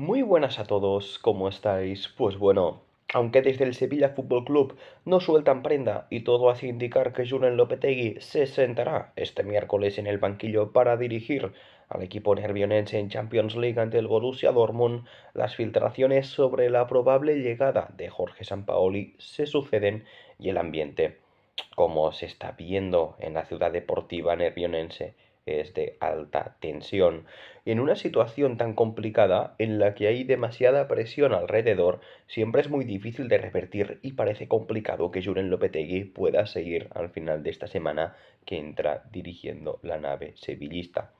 Muy buenas a todos, ¿cómo estáis? Pues bueno, aunque desde el Sevilla Fútbol Club no sueltan prenda y todo hace indicar que Julen Lopetegui se sentará este miércoles en el banquillo para dirigir al equipo nervionense en Champions League ante el Borussia Dortmund, las filtraciones sobre la probable llegada de Jorge Sampaoli se suceden y el ambiente, como se está viendo en la ciudad deportiva nervionense, es de alta tensión, en una situación tan complicada en la que hay demasiada presión alrededor, siempre es muy difícil de revertir y parece complicado que Juren Lopetegui pueda seguir al final de esta semana que entra dirigiendo la nave sevillista.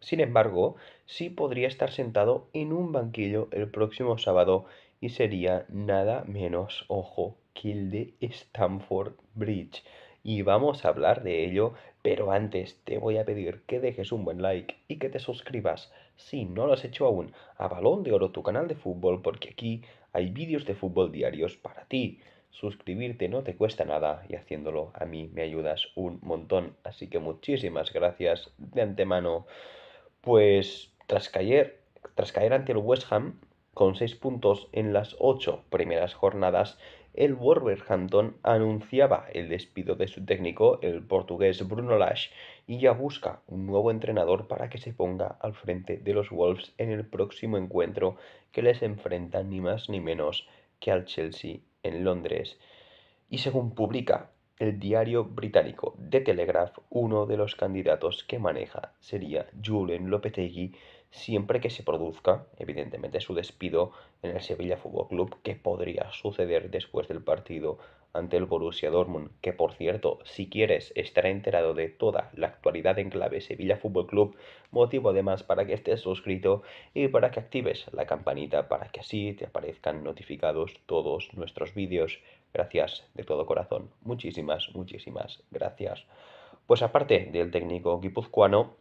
Sin embargo, sí podría estar sentado en un banquillo el próximo sábado y sería nada menos, ojo, que el de Stamford Bridge y vamos a hablar de ello, pero antes te voy a pedir que dejes un buen like y que te suscribas, si no lo has hecho aún, a Balón de Oro, tu canal de fútbol, porque aquí hay vídeos de fútbol diarios para ti. Suscribirte no te cuesta nada y haciéndolo a mí me ayudas un montón. Así que muchísimas gracias de antemano. Pues tras caer, tras caer ante el West Ham con 6 puntos en las 8 primeras jornadas, el Wolverhampton anunciaba el despido de su técnico, el portugués Bruno Lage, y ya busca un nuevo entrenador para que se ponga al frente de los Wolves en el próximo encuentro que les enfrenta ni más ni menos que al Chelsea en Londres. Y según publica el diario británico The Telegraph, uno de los candidatos que maneja sería Julen Lopetegui, siempre que se produzca, evidentemente, su despido en el Sevilla Fútbol Club, que podría suceder después del partido ante el Borussia Dortmund, que por cierto, si quieres estar enterado de toda la actualidad en clave Sevilla Fútbol Club, motivo además para que estés suscrito y para que actives la campanita para que así te aparezcan notificados todos nuestros vídeos. Gracias de todo corazón. Muchísimas, muchísimas gracias. Pues aparte del técnico guipuzcoano,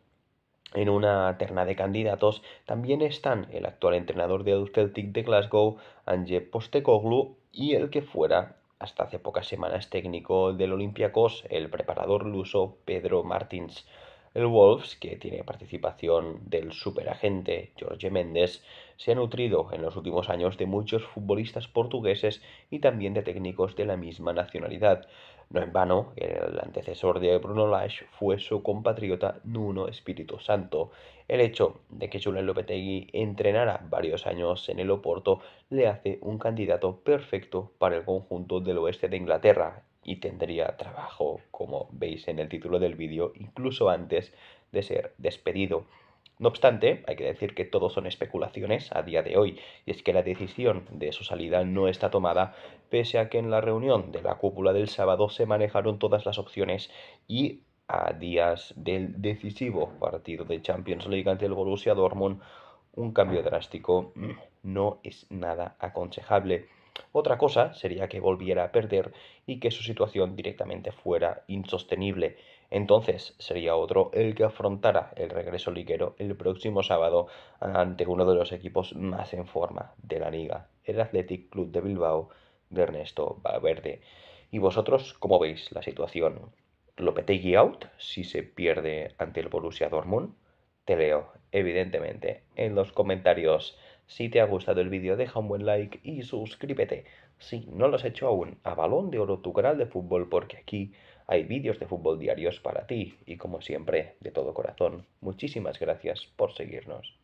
en una terna de candidatos también están el actual entrenador del Celtic de Glasgow, Ange Postecoglou, y el que fuera hasta hace pocas semanas técnico del Olympiacos, el preparador luso Pedro Martins. El Wolves, que tiene participación del superagente Jorge Méndez, se ha nutrido en los últimos años de muchos futbolistas portugueses y también de técnicos de la misma nacionalidad. No en vano, el antecesor de Bruno Lash fue su compatriota Nuno Espíritu Santo. El hecho de que Julen Lopetegui entrenara varios años en el Oporto le hace un candidato perfecto para el conjunto del oeste de Inglaterra y tendría trabajo, como veis en el título del vídeo, incluso antes de ser despedido. No obstante, hay que decir que todo son especulaciones a día de hoy, y es que la decisión de su salida no está tomada, pese a que en la reunión de la cúpula del sábado se manejaron todas las opciones y a días del decisivo partido de Champions League ante el Borussia Dortmund, un cambio drástico mm, no es nada aconsejable. Otra cosa sería que volviera a perder y que su situación directamente fuera insostenible. Entonces sería otro el que afrontara el regreso liguero el próximo sábado ante uno de los equipos más en forma de la liga, el Athletic Club de Bilbao de Ernesto Valverde. ¿Y vosotros cómo veis la situación? ¿Lo ¿Lopetegui out si se pierde ante el Borussia Dortmund? Te leo, evidentemente, en los comentarios. Si te ha gustado el vídeo, deja un buen like y suscríbete. Si no lo has hecho aún, a Balón de Oro, tu canal de fútbol, porque aquí hay vídeos de fútbol diarios para ti. Y como siempre, de todo corazón, muchísimas gracias por seguirnos.